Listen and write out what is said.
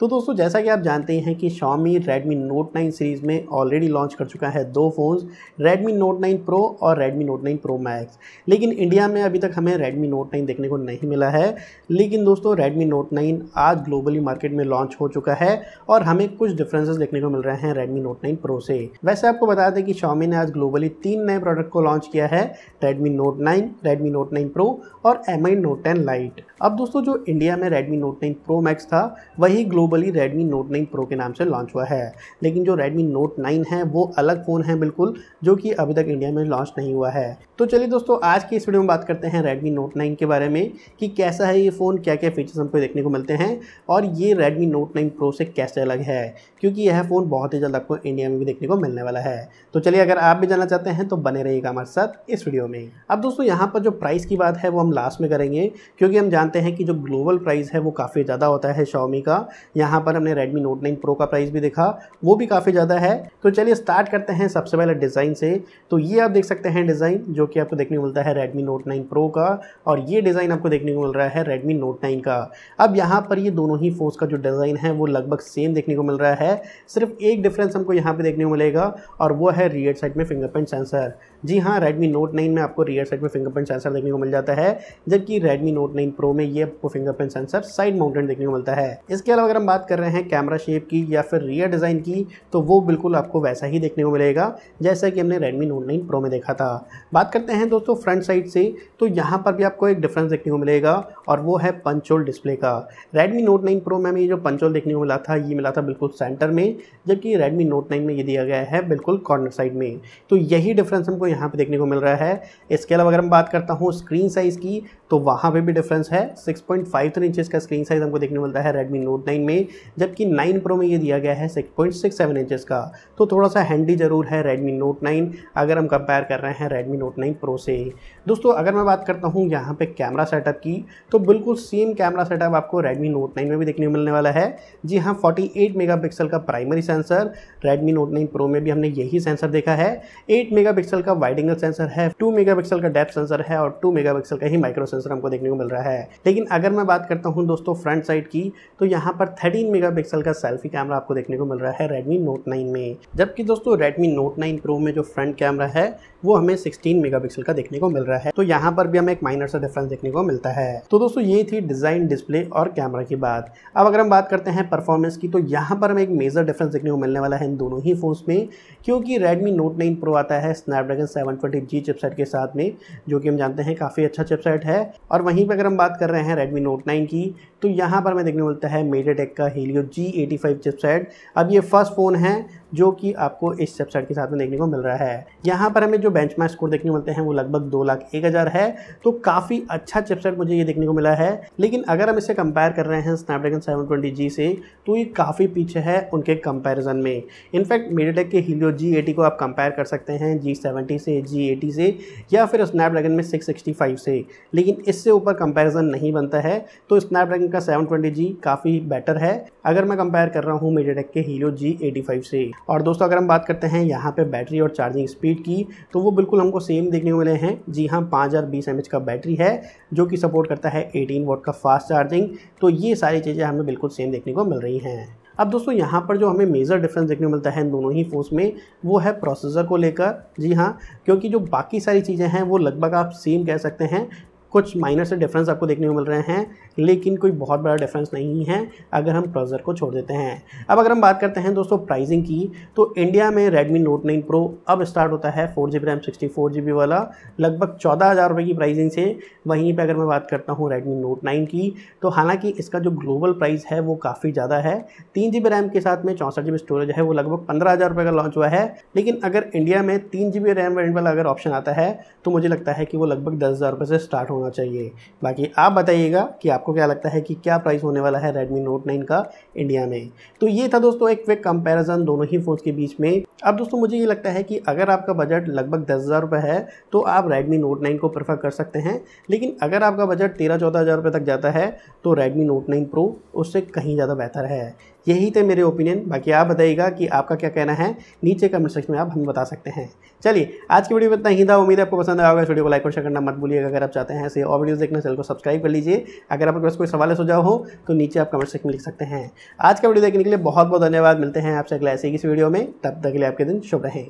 तो दोस्तों जैसा कि आप जानते हैं कि Xiaomi Redmi Note 9 सीरीज़ में ऑलरेडी लॉन्च कर चुका है दो फ़ोन्स Redmi Note 9 Pro और Redmi Note 9 Pro Max लेकिन इंडिया में अभी तक हमें Redmi Note 9 देखने को नहीं मिला है लेकिन दोस्तों Redmi Note 9 आज ग्लोबली मार्केट में लॉन्च हो चुका है और हमें कुछ डिफरेंसेस देखने को मिल रहे हैं Redmi Note 9 Pro से वैसे आपको बता दें कि Xiaomi ने आज ग्लोबली तीन नए प्रोडक्ट को लॉन्च किया है Redmi Note nine Redmi Note nine Pro और M I Note ten Lite अब दोस्तों जो इंडिया में Redmi Note nine Pro Max था वही globe globally Redmi Note nine Pro के नाम से लॉन्च हुआ है लेकिन जो रेडमी नोट नाइन है वो अलग फ़ोन है बिल्कुल जो कि अभी तक इंडिया में लॉन्च नहीं हुआ है तो चलिए दोस्तों आज की इस वीडियो में बात करते हैं रेडमी नोट नाइन के बारे में कि कैसा है ये फ़ोन क्या क्या फीचर्स हमको देखने को मिलते हैं और ये रेडमी नोट नाइन प्रो से कैसे अलग है क्योंकि यह फ़ोन बहुत ही जल्द आपको इंडिया में भी देखने को मिलने वाला है तो चलिए अगर आप भी जानना चाहते हैं तो बने रहिएगा हमारे साथ इस वीडियो में अब दोस्तों यहाँ पर जो प्राइस की बात है वो हम लास्ट में करेंगे क्योंकि हम जानते हैं कि जो ग्लोबल प्राइस है वो काफ़ी ज़्यादा होता है शॉमी का यहाँ पर हमने Redmi Note 9 Pro का प्राइस भी देखा वो भी काफ़ी ज़्यादा है तो चलिए स्टार्ट करते हैं सबसे पहले डिज़ाइन से तो ये आप देख सकते हैं डिज़ाइन जो कि आपको देखने को मिलता है Redmi Note 9 Pro का और ये डिज़ाइन आपको देखने को मिल रहा है Redmi Note 9 का अब यहाँ पर ये दोनों ही फोन का जो डिज़ाइन है वो लगभग सेम देखने को मिल रहा है सिर्फ एक डिफ्रेंस हमको यहाँ पर देखने को मिलेगा और वो है रियर साइड में फिंगरप्रिंट सेंसर जी हाँ Redmi Note 9 में आपको रियर साइड में फिंगरप्रिंट सेंसर देखने को मिल जाता है जबकि Redmi Note 9 Pro में ये आपको फिंगरप्रिंट सेंसर साइड माउंटेड देखने को मिलता है इसके अलावा अगर हम बात कर रहे हैं कैमरा शेप की या फिर रियर डिज़ाइन की तो वो बिल्कुल आपको वैसा ही देखने को मिलेगा जैसा कि हमने Redmi Note 9 Pro में देखा था बात करते हैं दोस्तों फ्रंट साइड से तो यहाँ पर भी आपको एक डिफरेंस देखने को मिलेगा और वो है पंचोल डिस्प्ले का Redmi Note 9 Pro में हमें ये जो पंचोल देखने को मिला था ये मिला था बिल्कुल सेंटर में जबकि Redmi Note 9 में ये दिया गया है बिल्कुल कॉर्नर साइड में तो यही डिफरेंस हमको यहाँ पर देखने को मिल रहा है इसके अलावा अगर मैं बात करता हूँ स्क्रीन साइज़ की तो वहाँ पर भी डिफरेंस है सिक्स पॉइंट का स्क्रीन साइज़ हमको देखने को मिलता है रेडमी नोट नाइन में में जबकि 9 प्रो में ये दिया गया है 6.67 पॉइंट इंचेस का तो थोड़ा सा हैंडी जरूर है रेडमी नोट 9 अगर हम कंपेयर कर रहे हैं रेडमी नोट 9 प्रो से दोस्तों अगर मैं बात करता हूँ यहाँ पे कैमरा सेटअप की तो बिल्कुल सेम कैमरा सेटअप आपको रेडमी नोट 9 में भी देखने को मिलने वाला है जी हाँ फोर्टी एट मेगापिक्सल का primary sensor Redmi Note nine Pro में भी हमने यही सेंसर देखा है एट मेगापिक्सल का वाइड एंगल सेंसर है टू मेगापिक्सल का डेप सेंसर है और टू मेगापिक्सल का ही माइक्रो सेंसर हमको देखने को मिल रहा है लेकिन अगर मैं बात करता हूँ दोस्तों फ्रंट साइड की तो यहाँ पर थर्टीन मेगा का सेल्फी कैमरा आपको देखने को मिल रहा है रेडमी नोट नाइन में जबकि दोस्तों रेडमी नोट नाइन प्रो में जो फ्रंट कैमरा है वो हमें सिक्सटीन मेगा का देखने को मिल रहा है तो यहाँ पर भी हमें एक माइनर सा डिफरेंस देखने को मिलता है तो दोस्तों ये थी डिज़ाइन डिस्प्ले और कैमरा की बात अब अगर हम बात करते हैं परफॉर्मेंस की तो यहाँ पर हमें एक मेजर डिफरेंस देखने को मिलने वाला है इन दोनों ही फ़ोन्स में क्योंकि रेडमी नोट नाइन प्रो आता है Snapdragon 720G चिपसेट के साथ में जो कि हम जानते हैं काफ़ी अच्छा चिपसेट है और वहीं पर अगर हम बात कर रहे हैं रेडमी नोट नाइन की तो यहाँ पर हमें देखने को मिलता है मीडिया टेक का Helio G eighty five chipset अब ये फर्स्ट फ़ोन है जो कि आपको इस चिपसेट के साथ में देखने को मिल रहा है यहाँ पर हमें जो बेंच स्कोर देखने को मिलते हैं वो लगभग दो लाख एक हज़ार है तो काफ़ी अच्छा चिपसेट मुझे ये देखने को मिला है लेकिन अगर हम इसे कंपेयर कर रहे हैं स्नैपड्रैगन सेवन ट्वेंटी जी से तो ये काफ़ी पीछे है उनके कंपेरिजन में इनफैक्ट मीडिया के हीलियो जी एटी को आप कंपेयर कर सकते हैं जी सेवेंटी से जी एटी से या फिर स्नैपड्रैगन में सिक्स सिक्सटी फाइव से लेकिन इससे ऊपर कंपेरिजन नहीं बनता है तो स्नैपड्रैगन का सेवन ट्वेंटी जी काफ़ी बेटर बेहतर है अगर मैं कंपेयर कर रहा हूँ मीडियाटेक के हीरो जी 85 से और दोस्तों अगर हम बात करते हैं यहाँ पे बैटरी और चार्जिंग स्पीड की तो वो बिल्कुल हमको सेम देखने को मिले हैं जी हाँ पाँच हज़ार का बैटरी है जो कि सपोर्ट करता है एटीन वोट का फास्ट चार्जिंग तो ये सारी चीज़ें हमें बिल्कुल सेम देखने को मिल रही हैं अब दोस्तों यहाँ पर जो हमें मेजर डिफरेंस देखने को मिलता है इन दोनों ही फ़ोन्स में वो है प्रोसेसर को लेकर जी हाँ क्योंकि जो बाकी सारी चीज़ें हैं वो लगभग आप सेम कह सकते हैं कुछ माइनर से डिफरेंस आपको देखने को मिल रहे हैं लेकिन कोई बहुत बड़ा डिफरेंस नहीं है अगर हम प्रोजर को छोड़ देते हैं अब अगर हम बात करते हैं दोस्तों प्राइसिंग की तो इंडिया में Redmi Note 9 Pro अब स्टार्ट होता है four G B RAM sixty four G B वाला लगभग चौदह हज़ार रुपये की प्राइसिंग से वहीं पर अगर मैं बात करता हूँ Redmi Note 9 की तो हालाँकि इसका जो ग्लोबल प्राइस है वो काफ़ी ज़्यादा है तीन जी बी रैम के साथ में चौंसठ जी बी स्टोरेज है वो लगभग पंद्रह हज़ार रुपये का लॉन्च हुआ है लेकिन अगर इंडिया में तीन जी बी रैम वाला अगर ऑप्शन आता है तो मुझे लगता है कि वो लगभग दस हज़ार रुपये से स्टार्ट हो होना चाहिए बाकी आप बताइएगा कि आपको क्या लगता है कि क्या प्राइस होने वाला है रेडमी नोट नाइन का इंडिया में तो ये था दोस्तों एक क्विक कंपैरिजन दोनों ही फ़ोन्स के बीच में अब दोस्तों मुझे ये लगता है कि अगर आपका बजट लगभग दस हज़ार रुपये है तो आप रेडमी नोट नाइन को प्रेफर कर सकते हैं लेकिन अगर आपका बजट तेरह चौदह हज़ार रुपये तक जाता है तो रेडमी नोट नाइन प्रो उससे कहीं ज़्यादा बेहतर है यही थे मेरे ओपिनियन बाकी आप बताइएगा कि आपका क्या कहना है नीचे कमेंट सेक्शन में आप हमें बता सकते हैं चलिए आज की वीडियो में इतना ही था उम्मीद है आपको पसंद आया होगा वीडियो को लाइक और शेयर करना मत भूलिएगा अगर आप चाहते हैं ऐसे और वीडियोस देखना चैनल को सब्सक्राइब कर लीजिए अगर आपके पास कोई सवाल सुझाव हो तो नीचे आप कमेंट सेक्शन में लिख सकते हैं आज का वीडियो देखने के लिए बहुत बहुत धन्यवाद मिलते हैं आपसे अगले ऐसे ही इस वीडियो में तब तक के लिए आपके दिन शुभ रहे